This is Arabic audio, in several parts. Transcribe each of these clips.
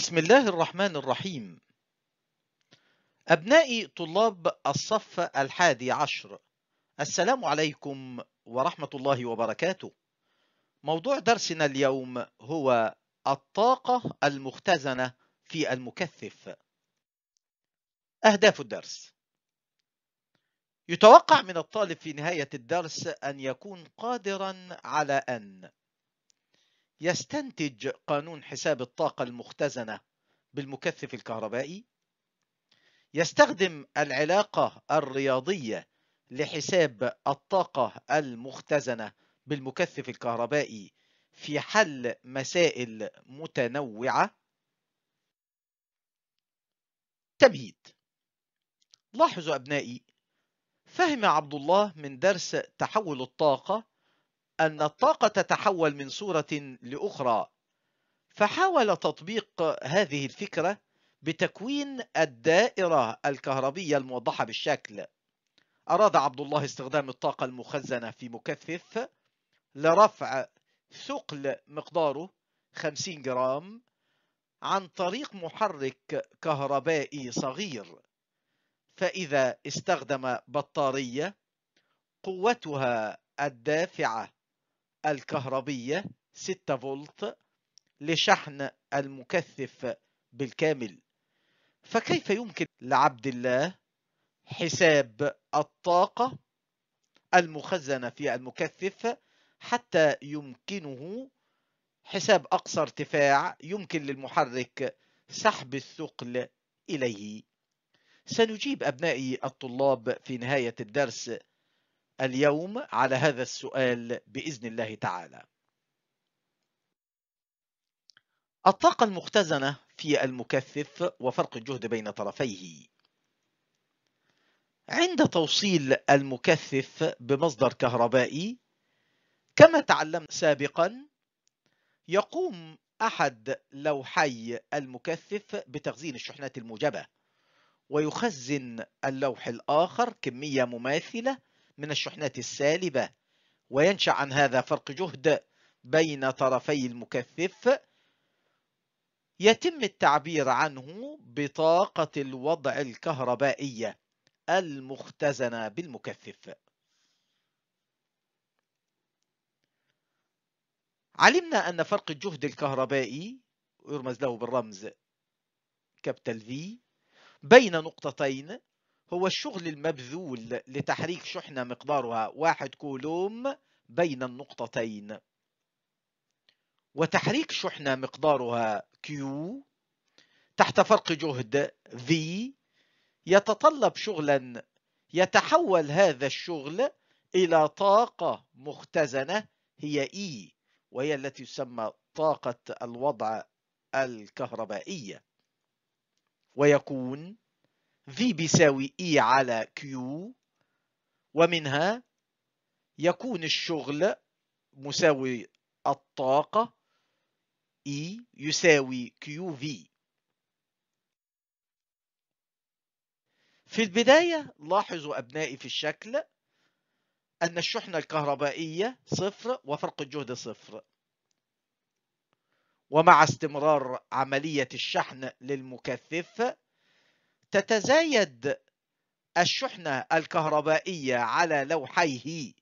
بسم الله الرحمن الرحيم أبنائي طلاب الصف الحادي عشر السلام عليكم ورحمة الله وبركاته موضوع درسنا اليوم هو الطاقة المختزنة في المكثف أهداف الدرس يتوقع من الطالب في نهاية الدرس أن يكون قادرا على أن يستنتج قانون حساب الطاقة المختزنة بالمكثف الكهربائي يستخدم العلاقة الرياضية لحساب الطاقة المختزنة بالمكثف الكهربائي في حل مسائل متنوعة تمهيد لاحظوا أبنائي فهم عبد الله من درس تحول الطاقة أن الطاقة تتحول من صورة لأخرى فحاول تطبيق هذه الفكرة بتكوين الدائرة الكهربية الموضحة بالشكل أراد عبد الله استخدام الطاقة المخزنة في مكثف لرفع ثقل مقداره 50 جرام عن طريق محرك كهربائي صغير فإذا استخدم بطارية قوتها الدافعة الكهربية 6 فولت لشحن المكثف بالكامل فكيف يمكن لعبد الله حساب الطاقة المخزنة في المكثف حتى يمكنه حساب أقصى ارتفاع يمكن للمحرك سحب الثقل إليه سنجيب أبنائي الطلاب في نهاية الدرس اليوم على هذا السؤال باذن الله تعالى. الطاقة المختزنة في المكثف وفرق الجهد بين طرفيه عند توصيل المكثف بمصدر كهربائي كما تعلمنا سابقا يقوم أحد لوحي المكثف بتخزين الشحنات الموجبة ويخزن اللوح الآخر كمية مماثلة من الشحنات السالبة وينشأ عن هذا فرق جهد بين طرفي المكثف يتم التعبير عنه بطاقة الوضع الكهربائية المختزنة بالمكثف علمنا أن فرق الجهد الكهربائي يرمز له بالرمز كابتل V بين نقطتين هو الشغل المبذول لتحريك شحنة مقدارها واحد كولوم بين النقطتين وتحريك شحنة مقدارها Q تحت فرق جهد V يتطلب شغلا يتحول هذا الشغل إلى طاقة مختزنة هي E وهي التي تسمى طاقة الوضع الكهربائية ويكون V بيساوي E على Q ومنها يكون الشغل مساوي الطاقة E يساوي QV في البداية لاحظوا أبنائي في الشكل أن الشحنة الكهربائية صفر وفرق الجهد صفر ومع استمرار عملية الشحن للمكثف تتزايد الشحنة الكهربائية على لوحيه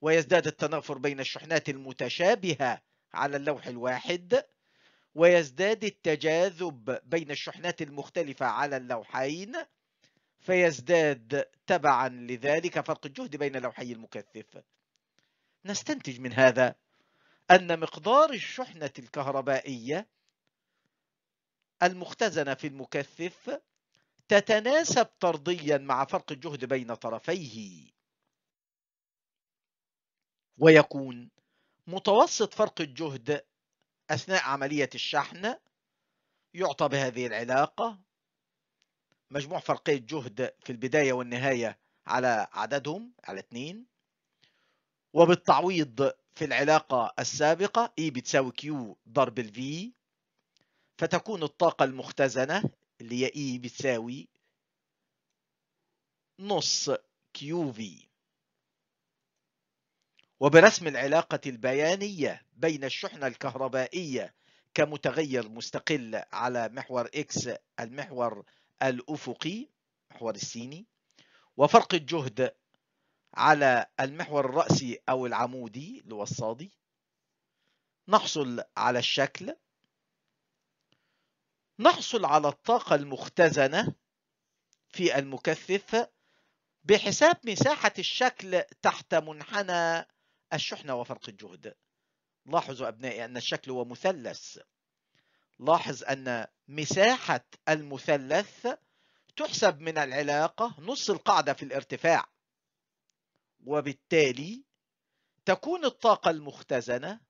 ويزداد التنافر بين الشحنات المتشابهة على اللوح الواحد ويزداد التجاذب بين الشحنات المختلفة على اللوحين فيزداد تبعا لذلك فرق الجهد بين لوحي المكثف نستنتج من هذا أن مقدار الشحنة الكهربائية المختزنة في المكثف تتناسب طرديا مع فرق الجهد بين طرفيه ويكون متوسط فرق الجهد أثناء عملية الشحن يعطى بهذه العلاقة مجموع فرقي الجهد في البداية والنهاية على عددهم على 2 وبالتعويض في العلاقة السابقة E بتساوي Q ضرب V فتكون الطاقة المختزنة اللي هي اي e بتساوي نص كيو في وبرسم العلاقة البيانية بين الشحنة الكهربائية كمتغير مستقل على محور إكس المحور الأفقي محور السيني وفرق الجهد على المحور الرأسي أو العمودي اللي هو الصادي نحصل على الشكل نحصل على الطاقة المختزنة في المكثف بحساب مساحة الشكل تحت منحنى الشحنة وفرق الجهد لاحظوا أبنائي أن الشكل هو مثلث لاحظ أن مساحة المثلث تحسب من العلاقة نص القاعدة في الارتفاع وبالتالي تكون الطاقة المختزنة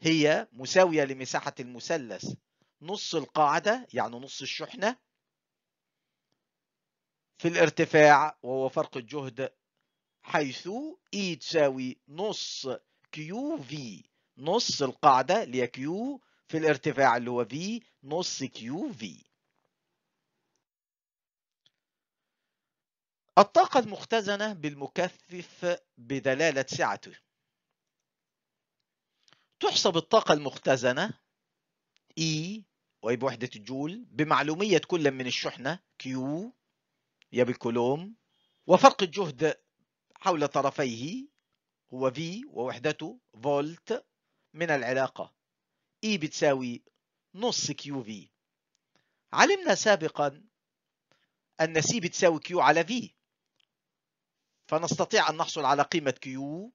هي مساوية لمساحة المثلث نص القاعدة يعني نص الشحنة في الارتفاع وهو فرق الجهد حيث E تساوي نص كيو في نص القاعدة اللي هي Q في الارتفاع اللي هو V نص كيو في الطاقة المختزنة بالمكثف بدلالة سعته تحسب الطاقة المختزنة E وهي بوحدة الجول بمعلومية كل من الشحنة كيو يا بالكولوم وفرق الجهد حول طرفيه هو في ووحدته فولت من العلاقة E بتساوي نص كيو في علمنا سابقا أن C بتساوي كيو على V فنستطيع أن نحصل على قيمة كيو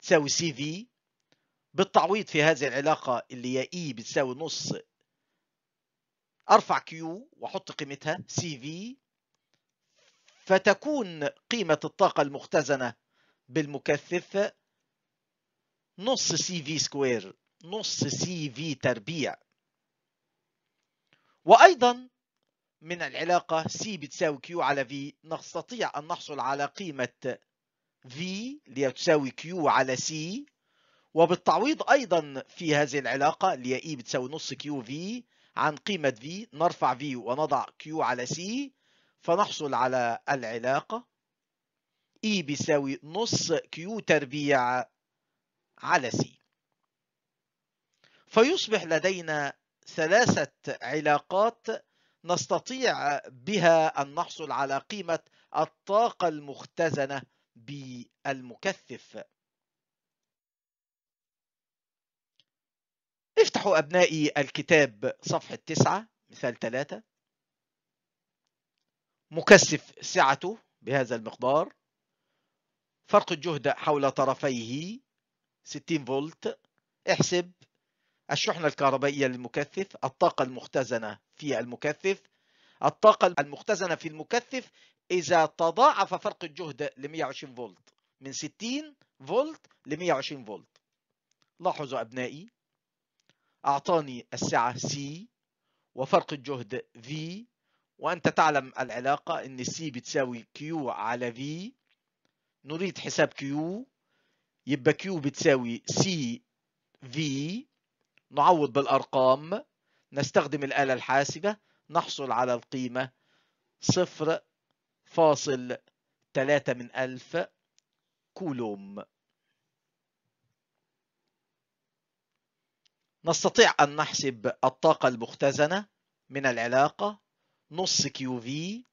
تساوي سي في بالتعويض في هذه العلاقة اللي هي E بتساوي نص ارفع كيو واحط قيمتها سي في فتكون قيمة الطاقة المختزنة بالمكثف نص سي في سكوير نص سي في تربيع وأيضا من العلاقة C بتساوي Q على V نستطيع أن نحصل على قيمة V اللي تساوي Q على C وبالتعويض أيضا في هذه العلاقة اللي هي E بتساوي نص في عن قيمة V نرفع V ونضع Q على C فنحصل على العلاقة E بيساوي نص Q تربيع على C فيصبح لدينا ثلاثة علاقات نستطيع بها أن نحصل على قيمة الطاقة المختزنة بالمكثف افتحوا أبنائي الكتاب صفحة تسعة مثال ثلاثة مكثف سعته بهذا المقدار فرق الجهد حول طرفيه 60 فولت احسب الشحنة الكهربائية للمكثف الطاقة المختزنة في المكثف الطاقة المختزنة في المكثف إذا تضاعف فرق الجهد ل 120 فولت من 60 فولت ل 120 فولت لاحظوا أبنائي أعطاني السعة C وفرق الجهد V وأنت تعلم العلاقة أن C بتساوي Q على V نريد حساب Q يبقى Q بتساوي C V نعوض بالأرقام نستخدم الآلة الحاسبة نحصل على القيمة صفر فاصل من ألف كولوم نستطيع أن نحسب الطاقة المختزنة من العلاقة نص كيو في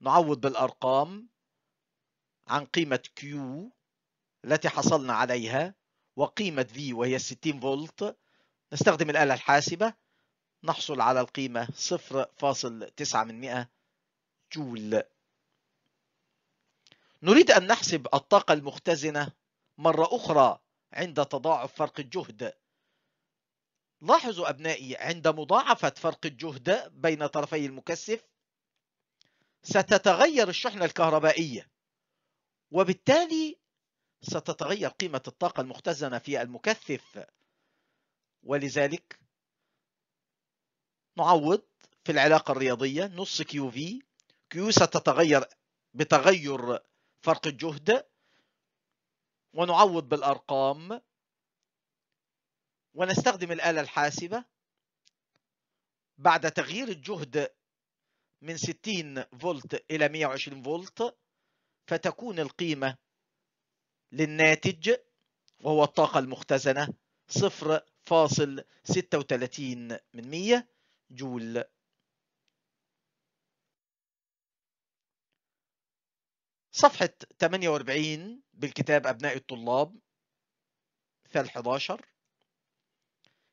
نعوض بالأرقام عن قيمة كيو التي حصلنا عليها وقيمة في وهي 60 فولت نستخدم الآلة الحاسبة نحصل على القيمة 0.9 جول نريد أن نحسب الطاقة المختزنة مرة أخرى عند تضاعف فرق الجهد لاحظوا أبنائي عند مضاعفة فرق الجهد بين طرفي المكثف ستتغير الشحنة الكهربائية وبالتالي ستتغير قيمة الطاقة المختزنة في المكثف ولذلك نعوض في العلاقة الرياضية نص كيو في كيو ستتغير بتغير فرق الجهد ونعوض بالأرقام ونستخدم الآلة الحاسبة بعد تغيير الجهد من 60 فولت إلى 120 فولت فتكون القيمة للناتج وهو الطاقة المختزنة 0.36 من 100 جول صفحة 48 بالكتاب أبناء الطلاب ثال 11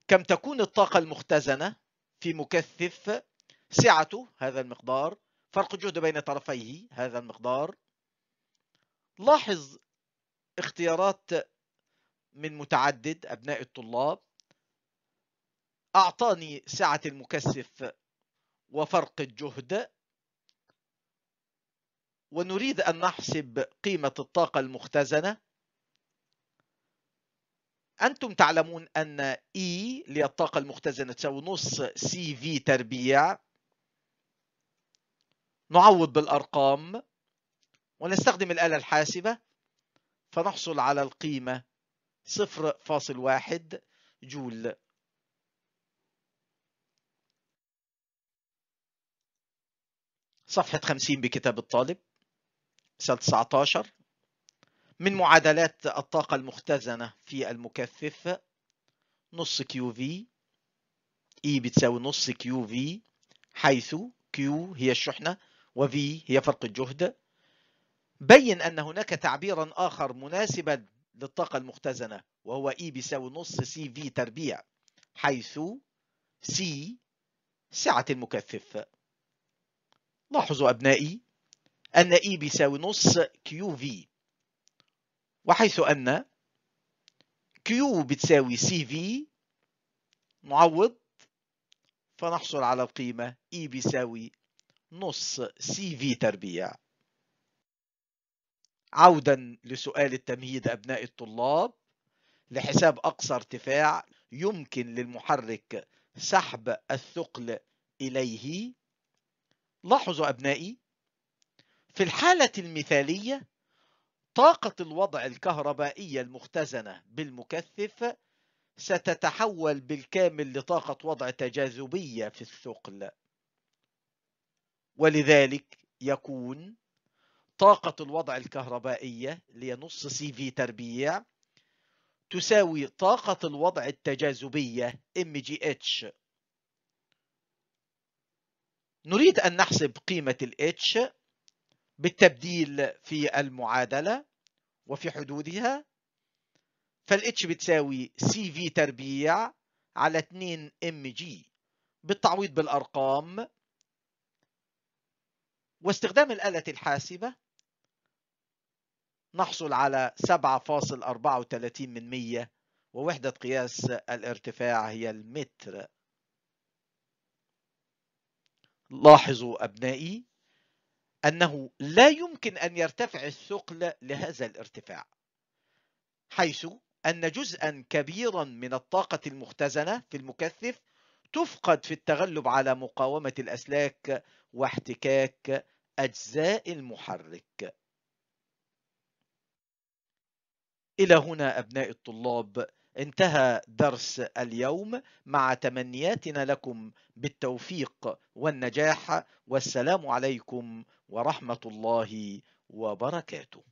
كم تكون الطاقة المختزنة في مكثف سعته هذا المقدار فرق الجهد بين طرفيه هذا المقدار لاحظ اختيارات من متعدد أبناء الطلاب أعطاني سعة المكثف وفرق الجهد ونريد أن نحسب قيمة الطاقة المختزنة أنتم تعلمون أن E للطاقة المختزنة تساوي نص سي في تربيع نعوض بالأرقام ونستخدم الآلة الحاسبة فنحصل على القيمة 0.1 جول صفحة 50 بكتاب الطالب سنة 19 من معادلات الطاقة المختزنة في المكثف نص كيو في اي e بتساوي نص كيو في حيث كيو هي الشحنة وفي هي فرق الجهد بين أن هناك تعبيرا آخر مناسبا للطاقة المختزنة وهو E بيساوي نص سي في تربيع حيث سي سعة المكثف لاحظوا أبنائي أن E بيساوي نص كيو في وحيث أن Q بتساوي CV نعوض فنحصل على القيمة E بيساوي نص CV تربيع عودا لسؤال التمهيد أبناء الطلاب لحساب أقصى ارتفاع يمكن للمحرك سحب الثقل إليه لاحظوا أبنائي في الحالة المثالية طاقة الوضع الكهربائية المختزنة بالمكثف ستتحول بالكامل لطاقة وضع تجاذبية في الثقل ولذلك يكون طاقة الوضع الكهربائية اللي هي نص سي في تربيع تساوي طاقة الوضع التجاذبية ام جي اتش نريد أن نحسب قيمة ال H بالتبديل في المعادلة وفي حدودها فالاتش بتساوي سي في تربيع على 2 ام جي بالتعويض بالأرقام واستخدام الآلة الحاسبة نحصل على 7.34 من 100 ووحدة قياس الارتفاع هي المتر لاحظوا أبنائي أنه لا يمكن أن يرتفع الثقل لهذا الارتفاع حيث أن جزءا كبيرا من الطاقة المختزنة في المكثف تفقد في التغلب على مقاومة الأسلاك واحتكاك أجزاء المحرك إلى هنا أبناء الطلاب انتهى درس اليوم مع تمنياتنا لكم بالتوفيق والنجاح والسلام عليكم ورحمة الله وبركاته